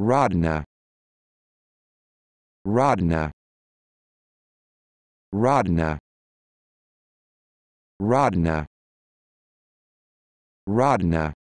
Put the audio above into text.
Rodna Rodna Rodna Rodna Rodna